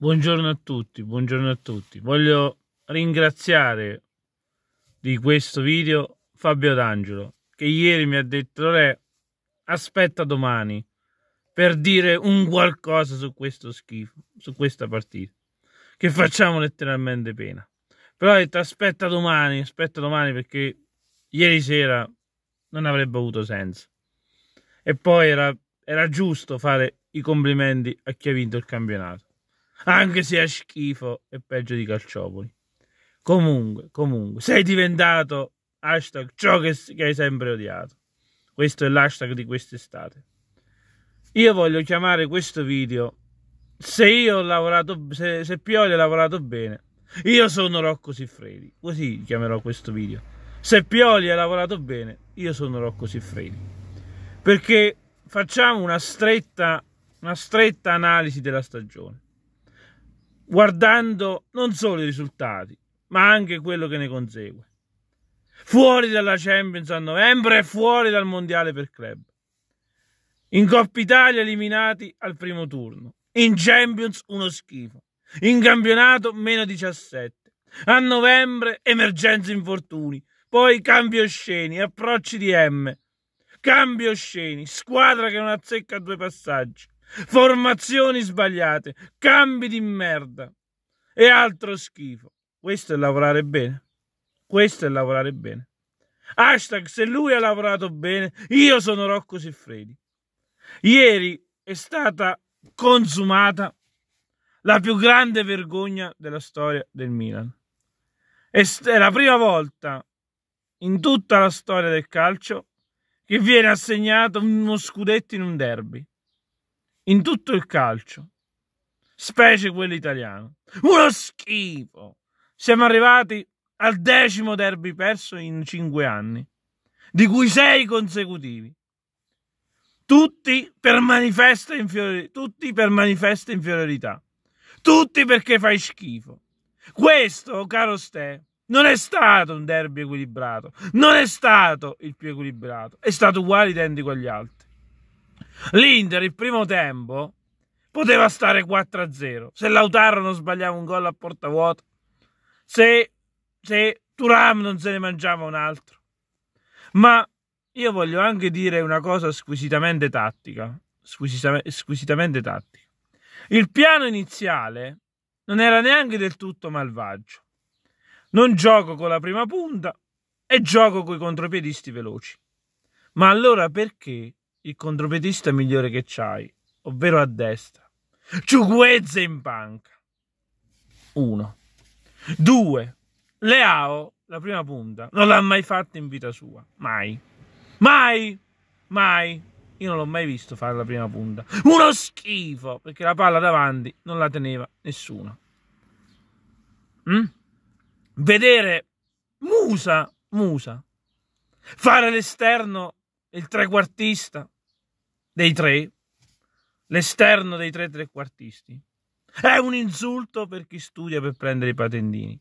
Buongiorno a tutti, buongiorno a tutti. Voglio ringraziare di questo video Fabio D'Angelo che ieri mi ha detto Re, aspetta domani per dire un qualcosa su questo schifo, su questa partita che facciamo letteralmente pena. Però ha detto aspetta domani, aspetta domani perché ieri sera non avrebbe avuto senso. E poi era, era giusto fare i complimenti a chi ha vinto il campionato anche se a schifo è peggio di calciopoli. Comunque, comunque, sei diventato hashtag ciò che, che hai sempre odiato. Questo è l'hashtag di quest'estate. Io voglio chiamare questo video se io ho lavorato, se, se Pioli ha lavorato bene. Io sono Rocco Siffredi, così chiamerò questo video. Se Pioli ha lavorato bene, io sono Rocco Siffredi. Perché facciamo una stretta, una stretta analisi della stagione guardando non solo i risultati, ma anche quello che ne consegue. Fuori dalla Champions a novembre e fuori dal Mondiale per club. In Coppa Italia eliminati al primo turno. In Champions uno schifo. In campionato meno 17. A novembre emergenza infortuni. Poi cambio osceni, approcci di M. Cambio osceni, squadra che non azzecca due passaggi formazioni sbagliate, cambi di merda e altro schifo. Questo è lavorare bene. Questo è lavorare bene. Hashtag se lui ha lavorato bene, io sono Rocco Siffredi. Ieri è stata consumata la più grande vergogna della storia del Milan. È la prima volta in tutta la storia del calcio che viene assegnato uno scudetto in un derby in tutto il calcio, specie quello italiano. Uno schifo! Siamo arrivati al decimo derby perso in cinque anni, di cui sei consecutivi. Tutti per manifesta inferiorità, tutti per manifesta inferiorità, tutti perché fai schifo. Questo, caro Ste, non è stato un derby equilibrato, non è stato il più equilibrato, è stato uguale identico agli altri. L'Inter il primo tempo poteva stare 4-0 se Lautaro non sbagliava un gol a porta vuota, se, se Turam non se ne mangiava un altro. Ma io voglio anche dire una cosa squisitamente tattica, squisitamente, squisitamente tattica. Il piano iniziale non era neanche del tutto malvagio. Non gioco con la prima punta e gioco con i contropiedisti veloci. Ma allora perché il contropiedista migliore che c'hai, ovvero a destra. Ciuguezza in panca. 1. 2. Leao, la prima punta, non l'ha mai fatta in vita sua. Mai. Mai. Mai. Io non l'ho mai visto fare la prima punta. Uno schifo, perché la palla davanti non la teneva nessuno. Mm? Vedere Musa, Musa, fare l'esterno, il trequartista, dei tre, l'esterno dei tre trequartisti. È un insulto per chi studia per prendere i patendini.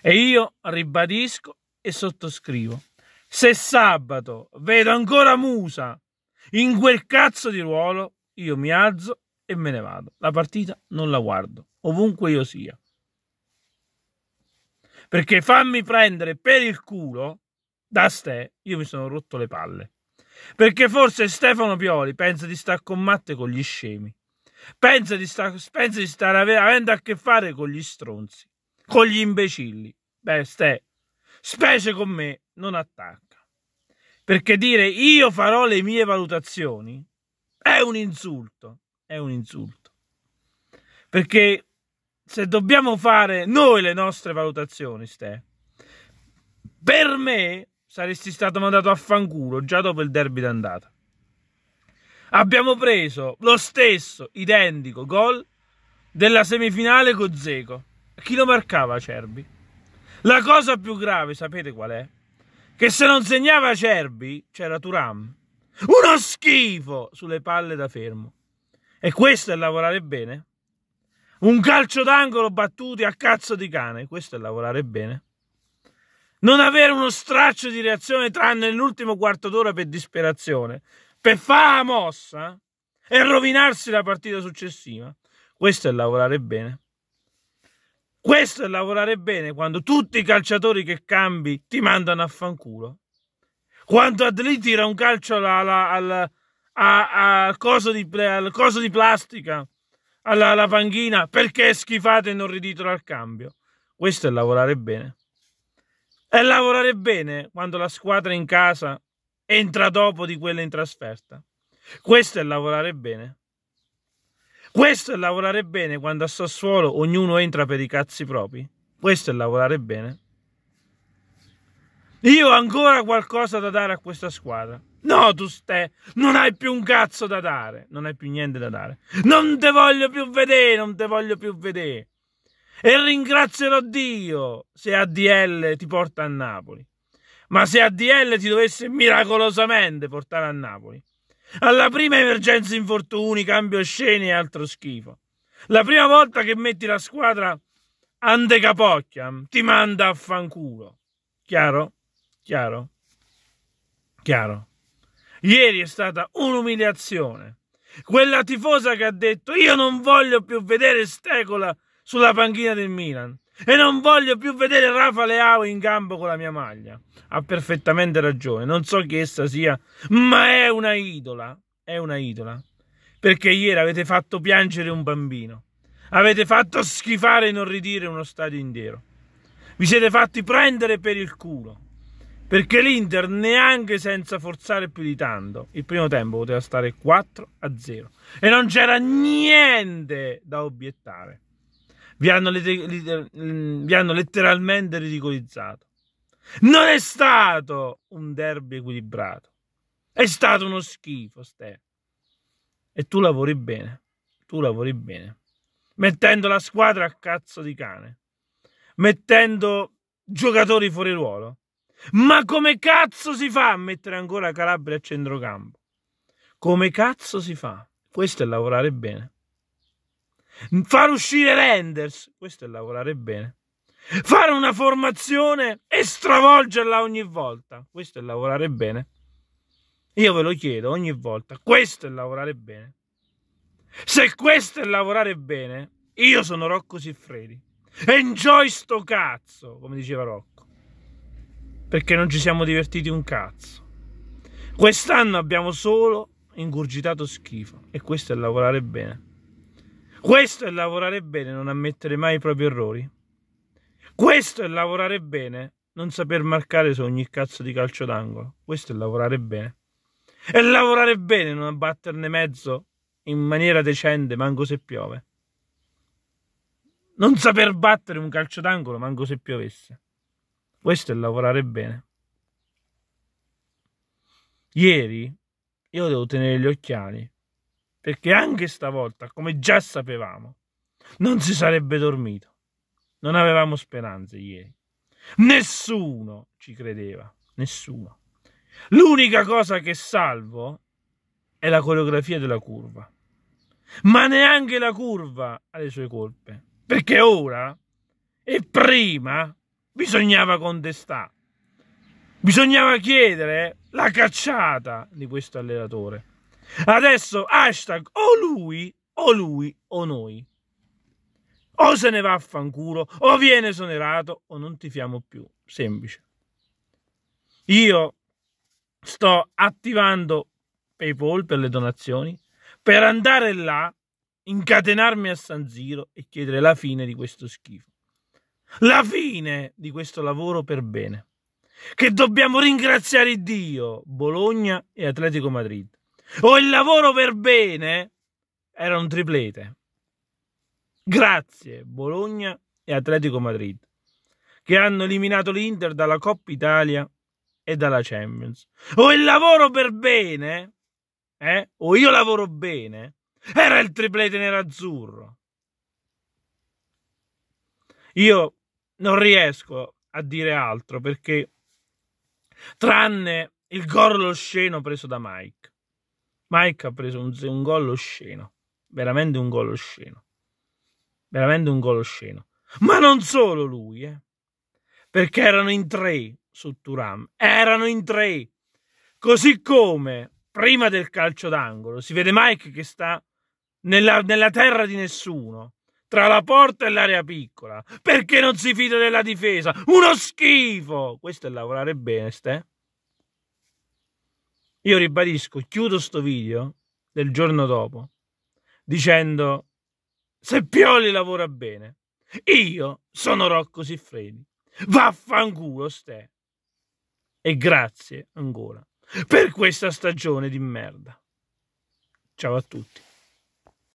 E io ribadisco e sottoscrivo. Se sabato vedo ancora Musa in quel cazzo di ruolo, io mi alzo e me ne vado. La partita non la guardo, ovunque io sia. Perché fammi prendere per il culo da ste, io mi sono rotto le palle. Perché forse Stefano Pioli pensa di stare con Matte con gli scemi. Pensa di, sta, pensa di stare ave, avendo a che fare con gli stronzi, con gli imbecilli. Beh, Ste, specie con me, non attacca. Perché dire io farò le mie valutazioni è un insulto. È un insulto. Perché se dobbiamo fare noi le nostre valutazioni, Ste, per me saresti stato mandato a fanculo già dopo il derby d'andata. Abbiamo preso lo stesso identico gol della semifinale con Zeco. Chi lo marcava Cerbi? La cosa più grave, sapete qual è? Che se non segnava Cerbi c'era Turam. Uno schifo sulle palle da fermo. E questo è lavorare bene? Un calcio d'angolo battuti a cazzo di cane, questo è lavorare bene non avere uno straccio di reazione tranne l'ultimo quarto d'ora per disperazione, per fare la mossa e rovinarsi la partita successiva. Questo è lavorare bene. Questo è lavorare bene quando tutti i calciatori che cambi ti mandano a fanculo. Quando Adli tira un calcio alla, alla, alla, a, a coso di, al coso di plastica, alla, alla panchina, perché schifato e non riditelo al cambio. Questo è lavorare bene è lavorare bene quando la squadra in casa entra dopo di quella in trasferta. Questo è lavorare bene. Questo è lavorare bene quando a Sassuolo ognuno entra per i cazzi propri. Questo è lavorare bene. Io ho ancora qualcosa da dare a questa squadra. No, tu stai, non hai più un cazzo da dare. Non hai più niente da dare. Non te voglio più vedere, non te voglio più vedere e ringrazierò Dio se ADL ti porta a Napoli. Ma se ADL ti dovesse miracolosamente portare a Napoli, alla prima emergenza infortuni, cambio scene e altro schifo, la prima volta che metti la squadra ande capocchia, ti manda a fanculo. Chiaro? Chiaro? Chiaro? Ieri è stata un'umiliazione. Quella tifosa che ha detto io non voglio più vedere Stecola sulla panchina del Milan. E non voglio più vedere Rafa Leao in campo con la mia maglia. Ha perfettamente ragione, non so chi essa sia, ma è una idola. È una idola. Perché ieri avete fatto piangere un bambino. Avete fatto schifare e inorridire uno stadio intero. Vi siete fatti prendere per il culo. Perché l'Inter neanche senza forzare più di tanto. Il primo tempo poteva stare 4 a 0. E non c'era niente da obiettare vi hanno, mm, vi hanno letteralmente ridicolizzato. Non è stato un derby equilibrato, è stato uno schifo, Ste. E tu lavori bene, tu lavori bene, mettendo la squadra a cazzo di cane, mettendo giocatori fuori ruolo. Ma come cazzo si fa a mettere ancora Calabria a centrocampo? Come cazzo si fa? Questo è lavorare bene. Far uscire Renders, questo è lavorare bene. Fare una formazione e stravolgerla ogni volta, questo è lavorare bene. Io ve lo chiedo ogni volta, questo è lavorare bene. Se questo è lavorare bene, io sono Rocco Siffredi. Enjoy sto cazzo, come diceva Rocco. Perché non ci siamo divertiti un cazzo. Quest'anno abbiamo solo ingurgitato schifo e questo è lavorare bene. Questo è lavorare bene, non ammettere mai i propri errori. Questo è lavorare bene, non saper marcare su ogni cazzo di calcio d'angolo. Questo è lavorare bene. E lavorare bene, non abbatterne mezzo in maniera decente, manco se piove. Non saper battere un calcio d'angolo, manco se piovesse. Questo è lavorare bene. Ieri io devo tenere gli occhiali perché anche stavolta, come già sapevamo, non si sarebbe dormito. Non avevamo speranze ieri. Nessuno ci credeva, nessuno. L'unica cosa che salvo è la coreografia della curva. Ma neanche la curva ha le sue colpe, perché ora e prima bisognava contestare. Bisognava chiedere la cacciata di questo allenatore. Adesso hashtag o lui, o lui, o noi. O se ne va a fanculo, o viene esonerato, o non ti fiamo più. Semplice. Io sto attivando PayPal per le donazioni, per andare là, incatenarmi a San Ziro e chiedere la fine di questo schifo. La fine di questo lavoro per bene. Che dobbiamo ringraziare Dio, Bologna e Atletico Madrid o il lavoro per bene, era un triplete. Grazie Bologna e Atletico Madrid, che hanno eliminato l'Inter dalla Coppa Italia e dalla Champions. O il lavoro per bene, eh? o io lavoro bene, era il triplete nerazzurro. Io non riesco a dire altro perché, tranne il gorlo osceno preso da Mike Mike ha preso un, un gol osceno, veramente un gol osceno, veramente un gol osceno. Ma non solo lui, eh? perché erano in tre su Turam, erano in tre. Così come prima del calcio d'angolo si vede Mike che sta nella, nella terra di nessuno, tra la porta e l'area piccola, perché non si fida della difesa. Uno schifo! Questo è lavorare bene, Ste. Eh. Io ribadisco, chiudo sto video del giorno dopo dicendo se Pioli lavora bene, io sono Rocco Siffredi. Vaffanculo ste. E grazie ancora per questa stagione di merda. Ciao a tutti.